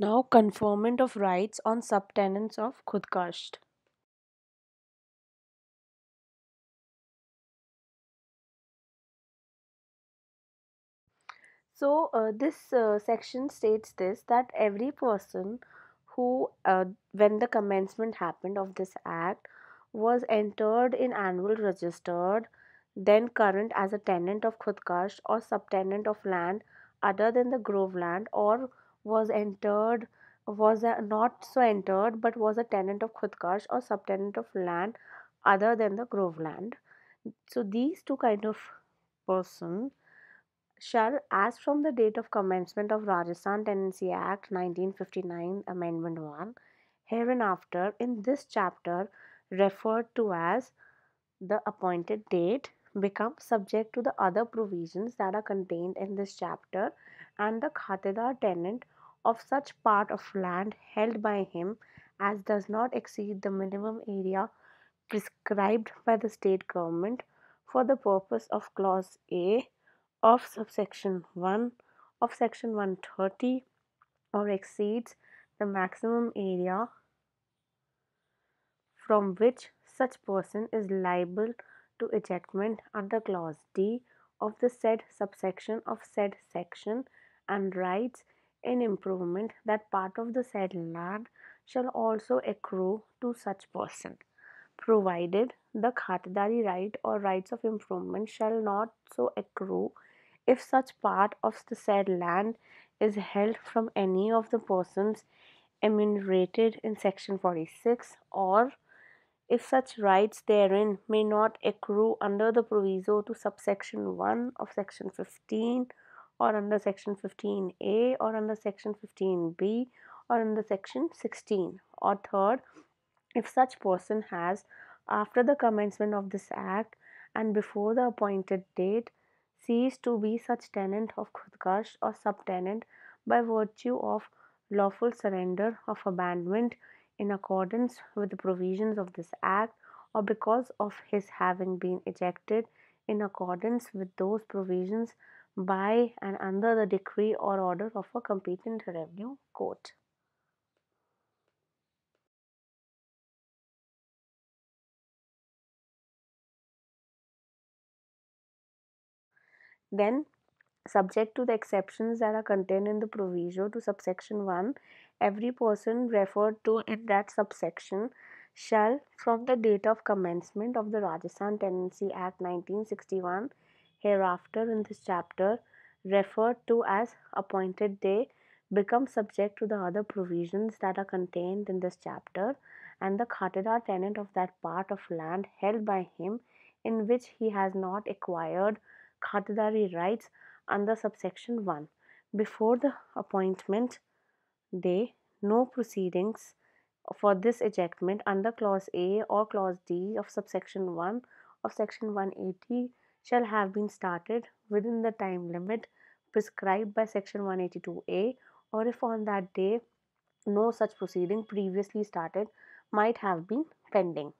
now conferment of rights on subtenants of Khudkasht. So uh, this uh, section states this that every person who uh, when the commencement happened of this act was entered in annual registered then current as a tenant of Khudkash or subtenant of land other than the grove land or was entered was a, not so entered but was a tenant of Khudkash or subtenant of land other than the grove land. So these two kind of person shall as from the date of commencement of Rajasthan Tenancy Act 1959 Amendment 1 hereinafter in this chapter referred to as the appointed date become subject to the other provisions that are contained in this chapter and the khatedar tenant of such part of land held by him as does not exceed the minimum area prescribed by the state government for the purpose of clause A of subsection 1 of section 130 or exceeds the maximum area from which such person is liable to ejectment under clause D of the said subsection of said section and rights in improvement that part of the said land shall also accrue to such person provided the khatdari right or rights of improvement shall not so accrue if such part of the said land is held from any of the persons enumerated in section 46 or if such rights therein may not accrue under the proviso to subsection 1 of section 15 or under section 15a or under section 15b or under section 16 or third if such person has after the commencement of this act and before the appointed date ceased to be such tenant of khudkash or subtenant by virtue of lawful surrender of abandonment in accordance with the provisions of this act or because of his having been ejected in accordance with those provisions by and under the decree or order of a competent revenue court. Then, subject to the exceptions that are contained in the proviso to subsection 1, every person referred to in that subsection shall, from the date of commencement of the Rajasthan Tenancy Act 1961, hereafter in this chapter referred to as appointed day become subject to the other provisions that are contained in this chapter and the khatedar tenant of that part of land held by him in which he has not acquired khatedari rights under subsection 1 before the appointment day no proceedings for this ejectment under clause a or clause d of subsection 1 of section 180 shall have been started within the time limit prescribed by section 182a or if on that day no such proceeding previously started might have been pending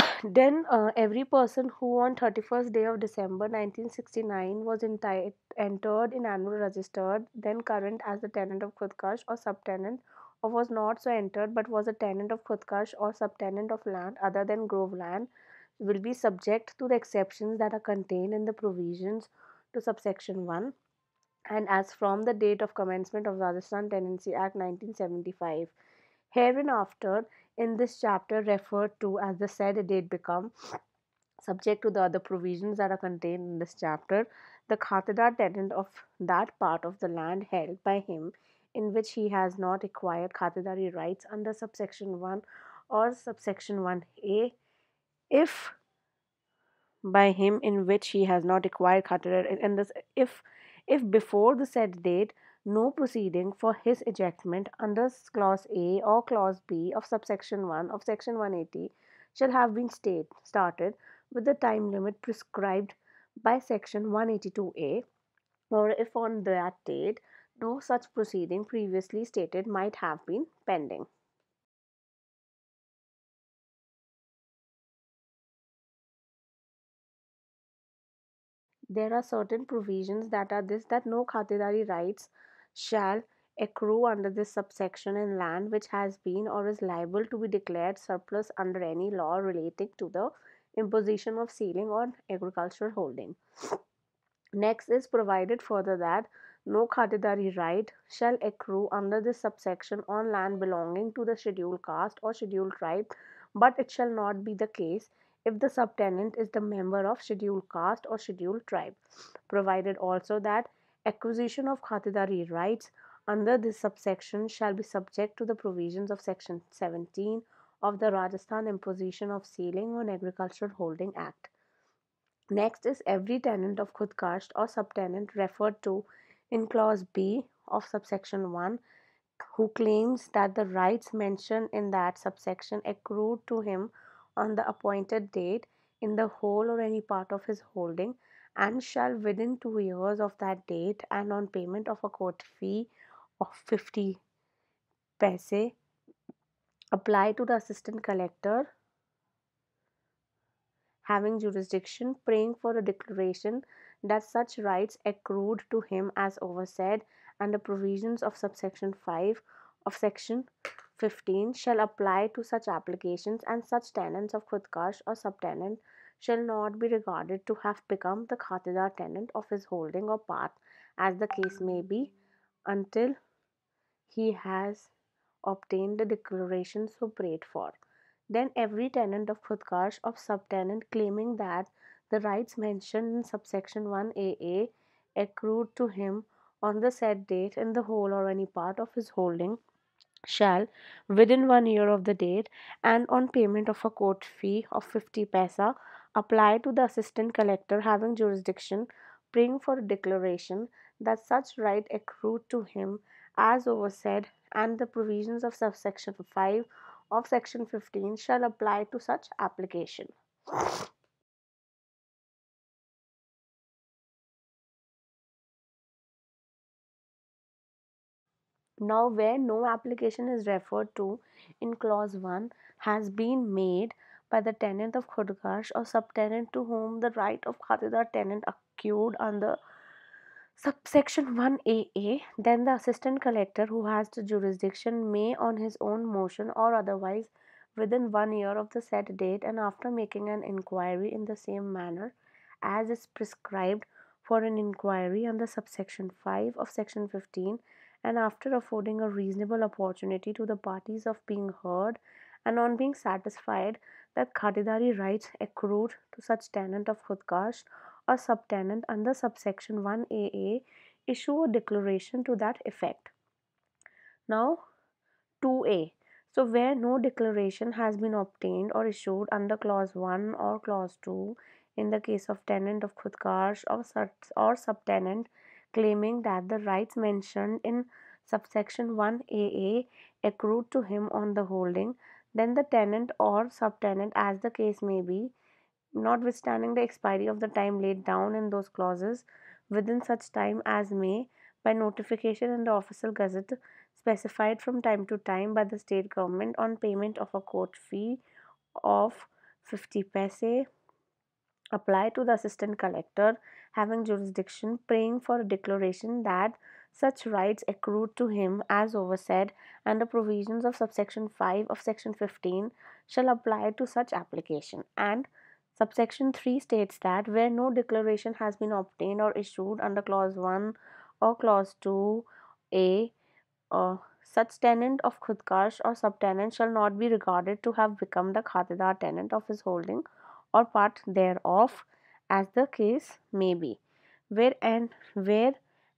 then uh, every person who on 31st day of december 1969 was entered in annual registered then current as the tenant of khudkash or subtenant or was not so entered but was a tenant of khudkash or subtenant of land other than grove land will be subject to the exceptions that are contained in the provisions to subsection 1 and as from the date of commencement of Rajasthan Tenancy Act 1975 hereinafter in this chapter referred to as the said date become subject to the other provisions that are contained in this chapter the khatedar tenant of that part of the land held by him in which he has not acquired khatedari rights under subsection 1 or subsection 1a if by him in which he has not acquired khatara and this if if before the said date no proceeding for his ejectment under clause a or clause b of subsection 1 of section 180 shall have been state, started with the time limit prescribed by section 182a or if on that date no such proceeding previously stated might have been pending there are certain provisions that are this that no khatedari rights shall accrue under this subsection in land which has been or is liable to be declared surplus under any law relating to the imposition of ceiling on agricultural holding. Next is provided further that no khatedari right shall accrue under this subsection on land belonging to the scheduled caste or scheduled tribe, but it shall not be the case if the subtenant is the member of scheduled caste or scheduled tribe, provided also that acquisition of khatidari rights under this subsection shall be subject to the provisions of section 17 of the Rajasthan Imposition of Sealing on Agricultural Holding Act. Next is every tenant of Khudkasht or subtenant referred to in clause B of subsection 1 who claims that the rights mentioned in that subsection accrued to him on the appointed date in the whole or any part of his holding and shall within two years of that date and on payment of a court fee of 50 paise apply to the assistant collector having jurisdiction praying for a declaration that such rights accrued to him as oversaid and the provisions of subsection 5 of section 15 shall apply to such applications and such tenants of khudkash or subtenant shall not be regarded to have become the khatidar tenant of his holding or part as the case may be until he has obtained the declaration so prayed for. Then every tenant of khudkash of subtenant claiming that the rights mentioned in subsection 1AA accrued to him on the said date in the whole or any part of his holding shall within one year of the date and on payment of a court fee of 50 paisa apply to the assistant collector having jurisdiction praying for a declaration that such right accrued to him as oversaid and the provisions of subsection 5 of section 15 shall apply to such application Now, where no application is referred to in clause 1 has been made by the tenant of khudgarsh or subtenant to whom the right of Khatidar tenant accrued under subsection 1AA, then the assistant collector who has the jurisdiction may, on his own motion or otherwise, within one year of the said date and after making an inquiry in the same manner as is prescribed for an inquiry under subsection 5 of section 15 and after affording a reasonable opportunity to the parties of being heard and on being satisfied that Khadidari rights accrued to such tenant of Khudkash or subtenant under subsection 1AA, issue a declaration to that effect. Now, 2A. So, where no declaration has been obtained or issued under clause 1 or clause 2, in the case of tenant of Khudkash or, or subtenant, claiming that the rights mentioned in subsection 1AA accrued to him on the holding, then the tenant or subtenant, as the case may be, notwithstanding the expiry of the time laid down in those clauses, within such time as may, by notification in the official gazette specified from time to time by the state government on payment of a court fee of 50 paise, apply to the assistant collector having jurisdiction praying for a declaration that such rights accrued to him as oversaid and the provisions of subsection 5 of section 15 shall apply to such application and subsection 3 states that where no declaration has been obtained or issued under clause 1 or clause 2 a uh, such tenant of khudkash or subtenant shall not be regarded to have become the khatedar tenant of his holding or part thereof as the case may be where and where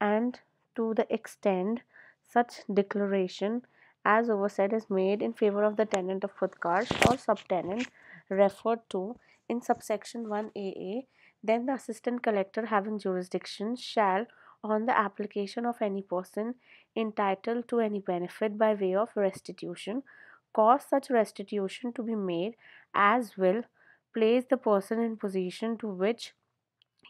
and to the extent such declaration as oversight is made in favor of the tenant of Fudkars or subtenant referred to in subsection 1AA, then the assistant collector having jurisdiction shall, on the application of any person entitled to any benefit by way of restitution, cause such restitution to be made as will place the person in position to which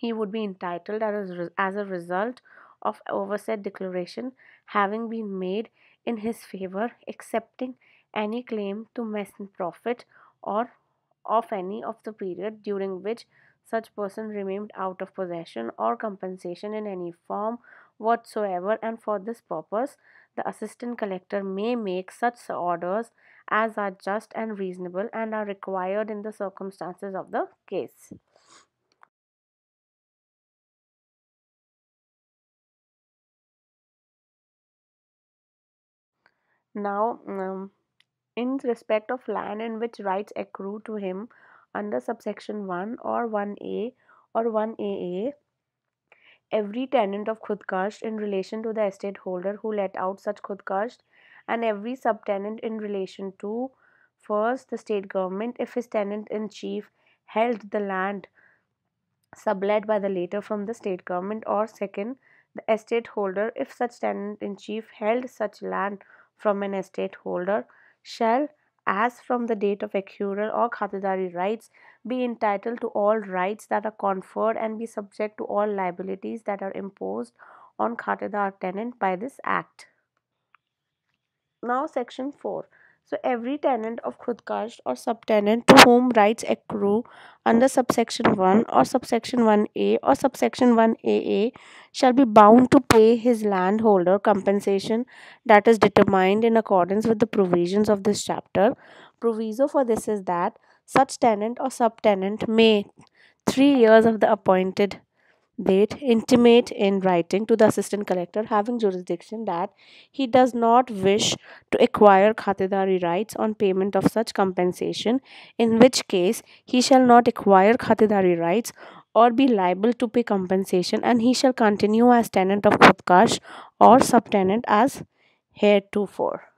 he would be entitled as a, as a result of oversaid declaration having been made in his favor accepting any claim to mescent profit or of any of the period during which such person remained out of possession or compensation in any form whatsoever and for this purpose the assistant collector may make such orders as are just and reasonable and are required in the circumstances of the case. Now, um, in respect of land in which rights accrue to him under subsection 1 or 1A or 1AA, every tenant of Khudkasht in relation to the estate holder who let out such Khudkasht and every subtenant in relation to first the state government if his tenant in chief held the land sublet by the latter from the state government or second the estate holder if such tenant in chief held such land from an estate holder shall as from the date of accrual or khatedari rights be entitled to all rights that are conferred and be subject to all liabilities that are imposed on khatedar tenant by this act now section 4 so every tenant of Khudkash or subtenant to whom rights accrue under subsection 1 or subsection 1a or subsection 1aa shall be bound to pay his landholder compensation that is determined in accordance with the provisions of this chapter. Proviso for this is that such tenant or subtenant may, three years of the appointed date intimate in writing to the assistant collector having jurisdiction that he does not wish to acquire khatedari rights on payment of such compensation in which case he shall not acquire khatedari rights or be liable to pay compensation and he shall continue as tenant of khudkash or subtenant as heretofore